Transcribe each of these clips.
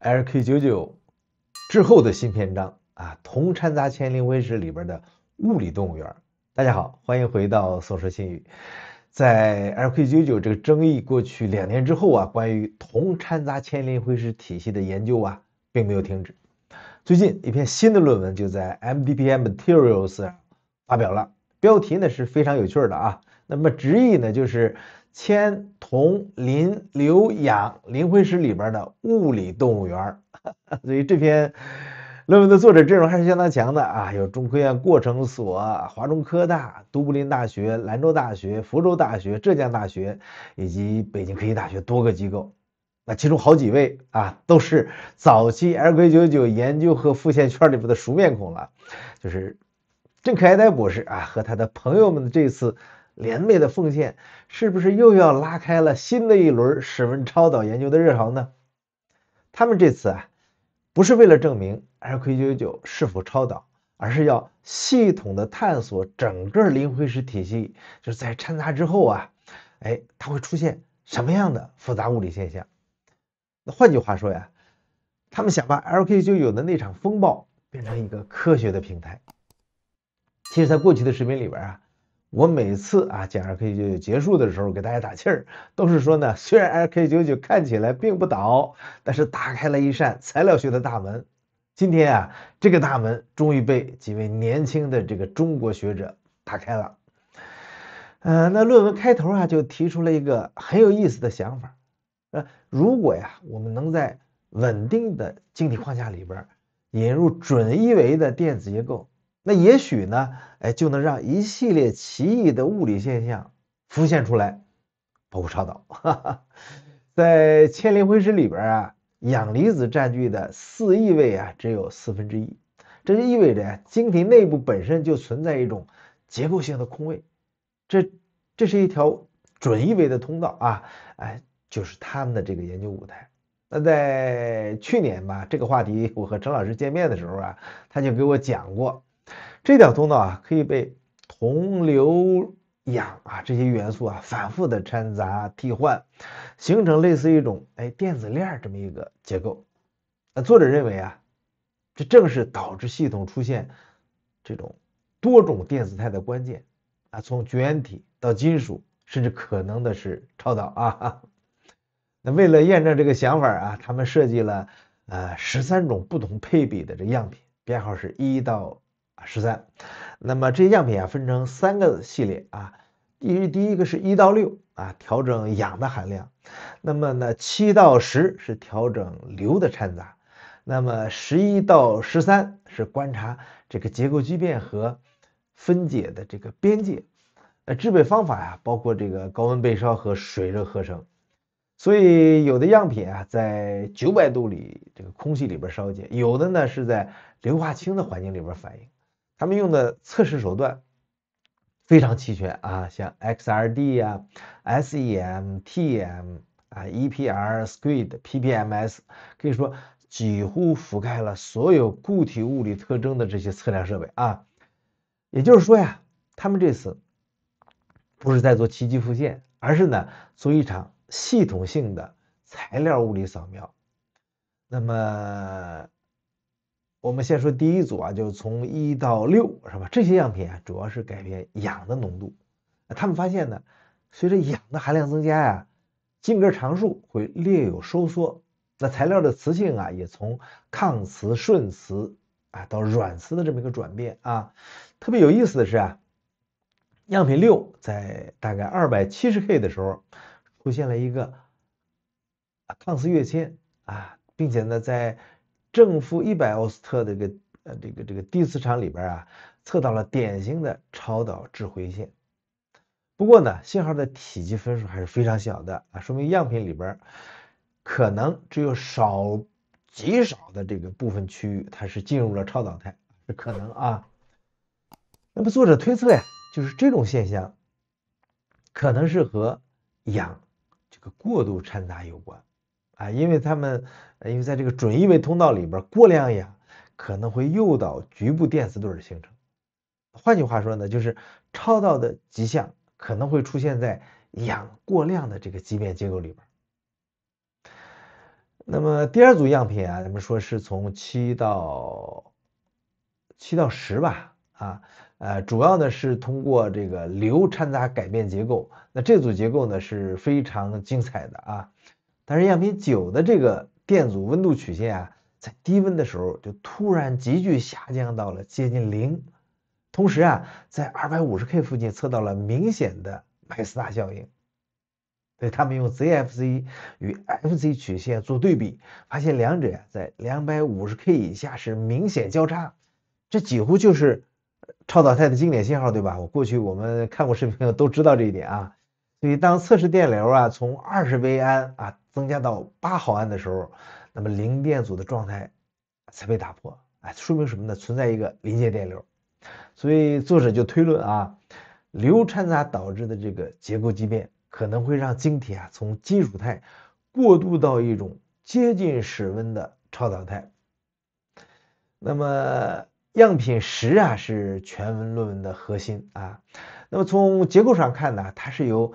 l k 9 9之后的新篇章啊，铜掺杂千磷灰石里边的物理动物园。大家好，欢迎回到《宋说新语》。在 l k 9 9这个争议过去两年之后啊，关于铜掺杂千磷灰石体系的研究啊，并没有停止。最近一篇新的论文就在《M D P m Materials》发表了，标题呢是非常有趣的啊。那么直译呢就是。铅、铜、磷、硫、氧、磷灰石里边的物理动物园 所以这篇论文的作者阵容还是相当强的啊！有中科院过程所、华中科大、都柏林大学、兰州大学、福州大学、浙江大学以及北京科技大学多个机构，那其中好几位啊都是早期 l k 9 9研究和复现圈里边的熟面孔了，就是郑爱呆博士啊和他的朋友们的这次。联袂的奉献，是不是又要拉开了新的一轮史文超导研究的热潮呢？他们这次啊，不是为了证明 LK99 是否超导，而是要系统的探索整个磷灰石体系，就是在掺杂之后啊，哎，它会出现什么样的复杂物理现象？那换句话说呀，他们想把 LK99 的那场风暴变成一个科学的平台。其实，在过去的视频里边啊。我每次啊讲二 K 九九结束的时候，给大家打气儿，都是说呢，虽然二 K 九九看起来并不倒，但是打开了一扇材料学的大门。今天啊，这个大门终于被几位年轻的这个中国学者打开了。呃，那论文开头啊就提出了一个很有意思的想法，呃，如果呀我们能在稳定的晶体框架里边引入准一维的电子结构。那也许呢，哎，就能让一系列奇异的物理现象浮现出来，包括超导。哈 哈，在千灵灰石里边啊，氧离子占据的四亿位啊，只有四分之一，这就意味着呀、晶体内部本身就存在一种结构性的空位，这这是一条准一维的通道啊，哎，就是他们的这个研究舞台。那在去年吧，这个话题我和陈老师见面的时候啊，他就给我讲过。这条通道啊，可以被铜、硫、氧啊这些元素啊反复的掺杂替换，形成类似一种哎电子链这么一个结构。那作者认为啊，这正是导致系统出现这种多种电子态的关键啊。从绝缘体到金属，甚至可能的是超导啊。那为了验证这个想法啊，他们设计了呃十三种不同配比的这样品，编号是一到。十三，那么这些样品啊分成三个系列啊，第一第一个是一到六啊调整氧的含量，那么呢七到十是调整硫的掺杂，那么十一到十三是观察这个结构畸变和分解的这个边界。呃，制备方法呀包括这个高温焙烧和水热合成，所以有的样品啊在九百度里这个空气里边烧结，有的呢是在硫化氢的环境里边反应。他们用的测试手段非常齐全啊，像 XRD 啊、SEM、t m 啊、EPR、SQUID、PPMS，可以说几乎覆盖了所有固体物理特征的这些测量设备啊。也就是说呀，他们这次不是在做奇迹复现，而是呢做一场系统性的材料物理扫描。那么，我们先说第一组啊，就从一到六，是吧？这些样品啊，主要是改变氧的浓度。他们发现呢，随着氧的含量增加呀，晶格常数会略有收缩，那材料的磁性啊，也从抗磁顺磁啊到软磁的这么一个转变啊。特别有意思的是啊，样品六在大概二百七十 K 的时候，出现了一个抗磁跃迁啊，并且呢在正负一百奥斯特这个呃这个这个低磁场里边啊，测到了典型的超导滞回线。不过呢，信号的体积分数还是非常小的啊，说明样品里边可能只有少极少的这个部分区域它是进入了超导态，是可能啊。那么作者推测呀，就是这种现象可能是和氧这个过度掺杂有关。啊，因为他们因为在这个准异位通道里边，过量氧可能会诱导局部电磁对的形成。换句话说呢，就是超导的极象可能会出现在氧过量的这个畸变结构里边。那么第二组样品啊，咱们说是从七到七到十吧，啊呃，主要呢是通过这个硫掺杂改变结构。那这组结构呢是非常精彩的啊。但是样品九的这个电阻温度曲线啊，在低温的时候就突然急剧下降到了接近零，同时啊，在二百五十 K 附近测到了明显的麦斯纳效应。对他们用 ZFC 与 FC 曲线做对比，发现两者呀在两百五十 K 以下是明显交叉，这几乎就是超导态的经典信号，对吧？我过去我们看过视频都知道这一点啊。所以，当测试电流啊从二十微安啊增加到八毫安的时候，那么零电阻的状态才被打破，哎，说明什么呢？存在一个临界电流。所以作者就推论啊，硫掺杂导致的这个结构畸变，可能会让晶体啊从金属态过渡到一种接近室温的超导态。那么。样品十啊是全文论文的核心啊，那么从结构上看呢，它是由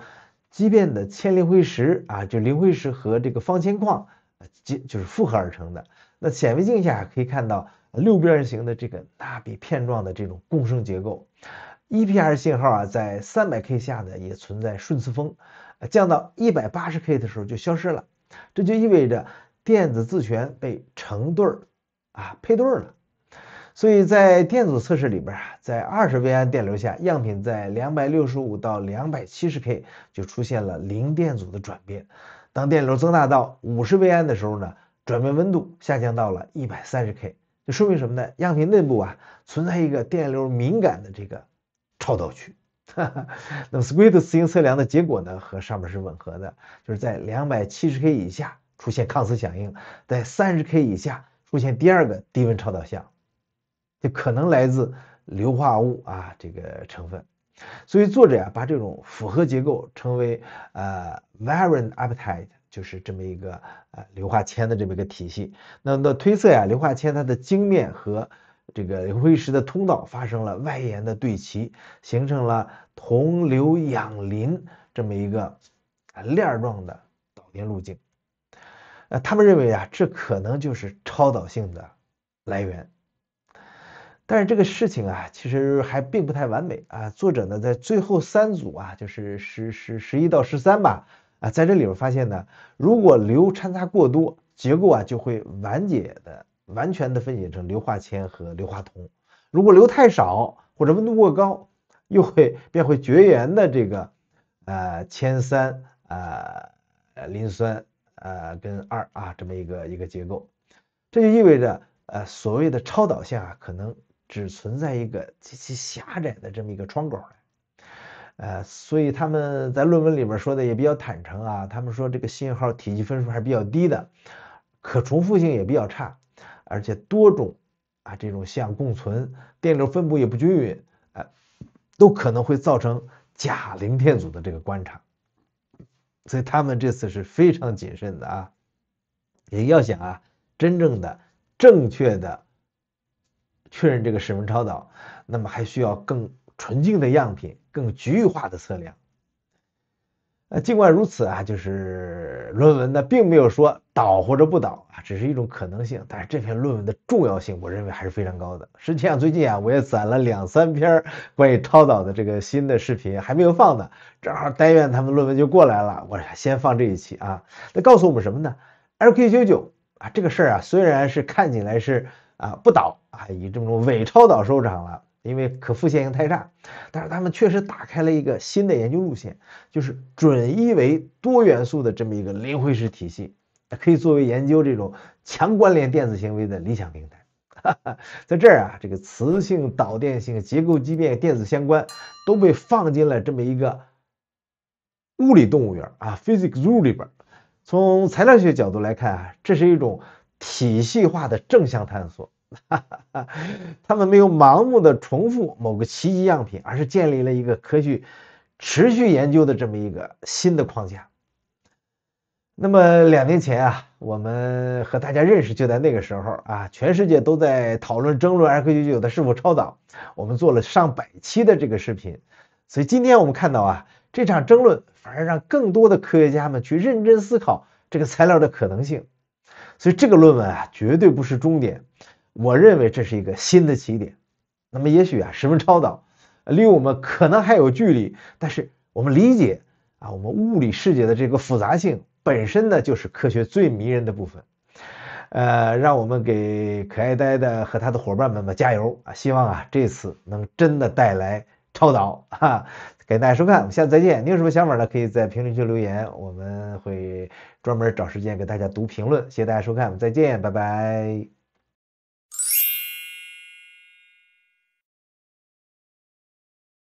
畸变的铅磷灰石啊，就磷灰石和这个方铅矿结就是复合而成的。那显微镜下可以看到六边形的这个纳米片状的这种共生结构。EPR 信号啊，在三百 K 下呢也存在顺磁峰，降到一百八十 K 的时候就消失了，这就意味着电子自旋被成对儿啊配对儿了。所以在电阻测试里边啊，在二十微安电流下，样品在两百六十五到两百七十 K 就出现了零电阻的转变。当电流增大到五十微安的时候呢，转变温度下降到了一百三十 K，就说明什么呢？样品内部啊存在一个电流敏感的这个超导区。那么 SQUID 磁性测量的结果呢和上面是吻合的，就是在两百七十 K 以下出现抗磁响应，在三十 K 以下出现第二个低温超导项。可能来自硫化物啊这个成分，所以作者呀把这种复合结构称为呃 varin appetite，就是这么一个呃硫化铅的这么一个体系。那那推测呀，硫化铅它的晶面和这个萤辉石的通道发生了外延的对齐，形成了铜硫氧磷这么一个链状的导电路径。呃，他们认为啊，这可能就是超导性的来源。但是这个事情啊，其实还并不太完美啊。作者呢，在最后三组啊，就是十十十一到十三吧啊，在这里边发现呢，如果硫掺杂过多，结构啊就会完解的完全的分解成硫化铅和硫化铜；如果硫太少或者温度过高，又会变会绝缘的这个呃铅三呃磷酸呃跟二啊这么一个一个结构。这就意味着呃所谓的超导线啊，可能。只存在一个极其狭窄的这么一个窗口的，呃，所以他们在论文里边说的也比较坦诚啊，他们说这个信号体积分数还是比较低的，可重复性也比较差，而且多种啊这种相共存，电流分布也不均匀，哎，都可能会造成假零电阻的这个观察，所以他们这次是非常谨慎的啊，也要想啊真正的正确的。确认这个室温超导，那么还需要更纯净的样品、更局域化的测量。呃，尽管如此啊，就是论文呢并没有说导或者不导啊，只是一种可能性。但是这篇论文的重要性，我认为还是非常高的。实际上最近啊，我也攒了两三篇关于超导的这个新的视频，还没有放呢。正好单院他们论文就过来了，我先放这一期啊。那告诉我们什么呢？LQ99 啊，这个事儿啊，虽然是看起来是。啊，不倒啊，以这种伪超导收场了，因为可复现性太差。但是他们确实打开了一个新的研究路线，就是准一维多元素的这么一个磷灰石体系，可以作为研究这种强关联电子行为的理想平台。在这儿啊，这个磁性、导电性、结构畸变、电子相关都被放进了这么一个物理动物园啊，Physics Zoo 里边。从材料学角度来看啊，这是一种。体系化的正向探索，他们没有盲目的重复某个奇迹样品，而是建立了一个可学持续研究的这么一个新的框架。那么两年前啊，我们和大家认识就在那个时候啊，全世界都在讨论争论 X 九九的是否超导，我们做了上百期的这个视频，所以今天我们看到啊，这场争论反而让更多的科学家们去认真思考这个材料的可能性。所以这个论文啊，绝对不是终点，我认为这是一个新的起点。那么也许啊，十分超导离我们可能还有距离，但是我们理解啊，我们物理世界的这个复杂性本身呢，就是科学最迷人的部分。呃，让我们给可爱呆的和他的伙伴们们加油啊！希望啊，这次能真的带来。超导哈，感谢大家收看，我们下次再见。你有什么想法呢？可以在评论区留言，我们会专门找时间给大家读评论。谢谢大家收看，我们再见，拜拜。